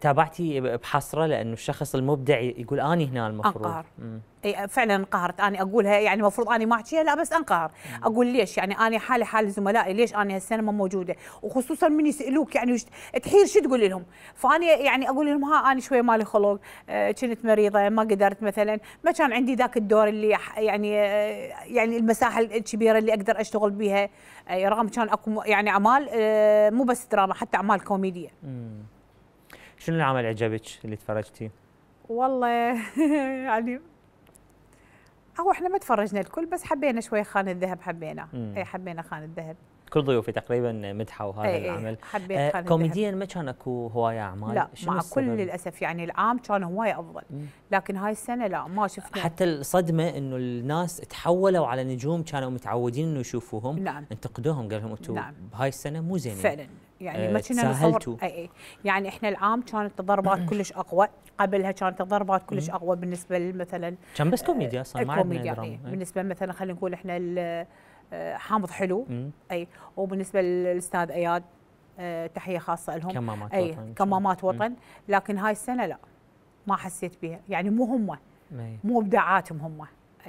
تابعتي بحصره لانه الشخص المبدع يقول اني هنا المفروض انقهر اي فعلا انقهرت انا اقولها يعني المفروض اني ما احكيها لا بس انقهر اقول ليش يعني انا حالي حال زملائي ليش انا هالسنه ما موجوده وخصوصا من يسالوك يعني وش تحير شو تقول لهم فاني يعني اقول لهم ها انا شويه مالي خلق آه، كنت مريضه ما قدرت مثلا ما كان عندي ذاك الدور اللي يعني آه، يعني المساحه الكبيره اللي اقدر اشتغل بها آه، رغم كان اكو يعني اعمال مو بس دراما حتى اعمال كوميديه مم. شنو العمل عجبك اللي تفرجتي؟ والله يعني هو احنا ما تفرجنا الكل بس حبينا شوي خان الذهب حبينا اي حبينا خان الذهب كل ضيوفي تقريبا مدحوا هذا أي إيه، العمل حبيت آه كوميديا ما كان اكو هوايه اعمال لا مع السبب؟ كل للاسف يعني العام كان هوايه افضل لكن هاي السنه لا ما شفنا حتى الصدمه انه الناس تحولوا على نجوم كانوا متعودين انه يشوفوهم نعم انتقدوهم قال لهم انتم نعم. بهاي السنه مو زينين فعلا يعني آه، ما كنا نصور اي يعني احنا العام كانت الضربات كلش اقوى قبلها كانت الضربات كلش اقوى بالنسبه مثلا كان بس آه، كوميديا اصلا ما كوميديا بالنسبه مثلا خلينا نقول احنا آه، حامض حلو اي وبالنسبه للاستاذ اياد تحيه خاصه لهم كمامات اي وطن كمامات وطن لكن هاي السنه لا ما حسيت بها يعني مو هم مو ابداعاتهم هم